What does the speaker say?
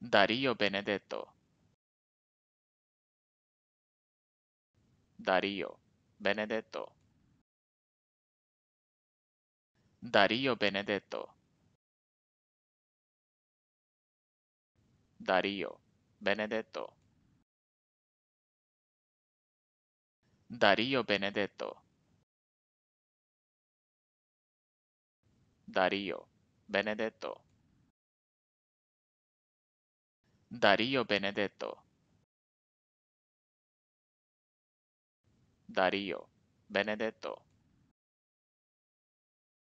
Darío Benedetto Darío Benedetto Darío Benedetto Darío Benedetto Darío Benedetto Darío Benedetto Darío Benedetto Darío Benedetto